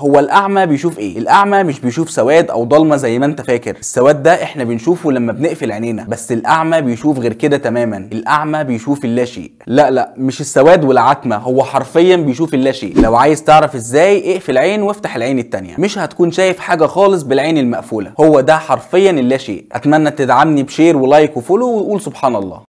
هو الاعمى بيشوف ايه الاعمى مش بيشوف سواد او ضلمه زي ما انت فاكر السواد ده احنا بنشوفه لما بنقفل عينينا بس الاعمى بيشوف غير كده تماما الاعمى بيشوف اللاشيء لا لا مش السواد والعتمه هو حرفيا بيشوف اللاشيء لو عايز تعرف ازاي اقفل عين وافتح العين التانية مش هتكون شايف حاجه خالص بالعين المقفوله هو ده حرفيا اللاشيء اتمنى تدعمني بشير ولايك وفولو وقول سبحان الله